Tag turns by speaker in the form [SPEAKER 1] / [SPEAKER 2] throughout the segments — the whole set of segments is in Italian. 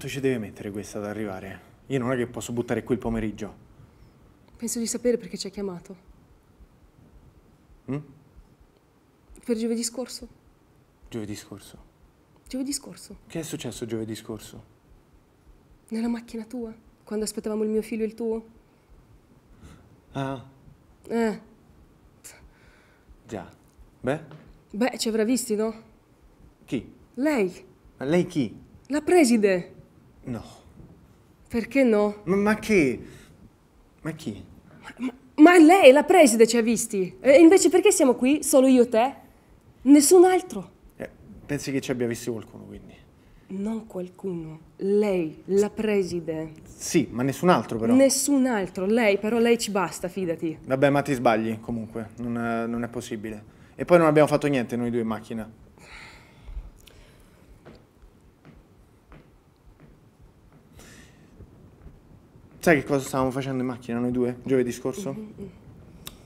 [SPEAKER 1] Quanto ci deve mettere questa ad arrivare? Io non è che posso buttare qui il pomeriggio.
[SPEAKER 2] Penso di sapere perché ci ha chiamato. Mm? Per giovedì scorso.
[SPEAKER 1] Giovedì scorso?
[SPEAKER 2] Giovedì scorso.
[SPEAKER 1] Che è successo giovedì scorso?
[SPEAKER 2] Nella macchina tua, quando aspettavamo il mio figlio e il tuo. Ah. Eh.
[SPEAKER 1] Già. Beh?
[SPEAKER 2] Beh, ci avrà visti, no? Chi? Lei. Ma lei chi? La preside. No. Perché no?
[SPEAKER 1] Ma, ma che? Ma chi?
[SPEAKER 2] Ma, ma, lei, la preside, ci ha visti. E invece perché siamo qui? Solo io e te? Nessun altro.
[SPEAKER 1] Eh, pensi che ci abbia visto qualcuno, quindi?
[SPEAKER 2] Non qualcuno. Lei, la preside.
[SPEAKER 1] Sì, ma nessun altro però.
[SPEAKER 2] Nessun altro. Lei, però, lei ci basta, fidati.
[SPEAKER 1] Vabbè, ma ti sbagli, comunque. Non, non è possibile. E poi non abbiamo fatto niente noi due in macchina. Sai che cosa stavamo facendo in macchina noi due giovedì scorso? Mm-hmm.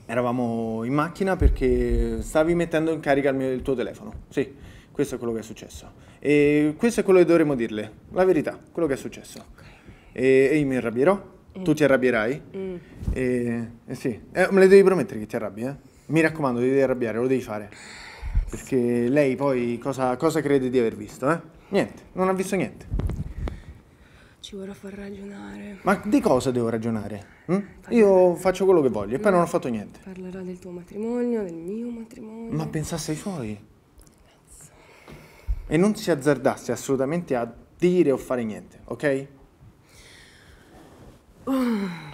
[SPEAKER 1] Eravamo in macchina perché stavi mettendo in carica il, mio, il tuo telefono. Sì, questo è quello che è successo. E questo è quello che dovremmo dirle. La verità, quello che è successo. Okay. E, e io mi arrabbierò, mm. tu ti arrabbierai. Mm. E, e, sì, eh, me le devi promettere che ti arrabbi, eh? Mi raccomando, ti devi arrabbiare, lo devi fare. Perché lei poi cosa, cosa crede di aver visto, eh? Niente, non ha visto niente.
[SPEAKER 2] Ci vorrà far ragionare.
[SPEAKER 1] Ma di cosa devo ragionare? Mm? Io faccio quello che voglio e poi non ho fatto niente.
[SPEAKER 2] Parlerà del tuo matrimonio, del mio matrimonio. Ma
[SPEAKER 1] pensasse ai suoi. Cazzo. E non si azzardasse assolutamente a dire o fare niente, ok?
[SPEAKER 2] Oh.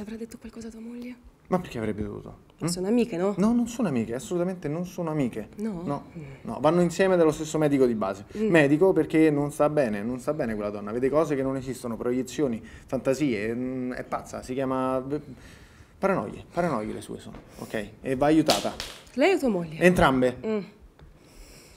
[SPEAKER 2] Se avrà detto qualcosa a tua moglie?
[SPEAKER 1] Ma perché avrebbe dovuto? Mm? Sono amiche, no? No, non sono amiche, assolutamente non sono amiche. No? No, mm. no. vanno insieme dallo stesso medico di base. Mm. Medico perché non sta bene, non sta bene quella donna. Vede cose che non esistono, proiezioni, fantasie, mm, è pazza, si chiama... Paranoie, paranoie le sue sono, ok? E va aiutata.
[SPEAKER 2] Lei o tua moglie? Entrambe. Mm.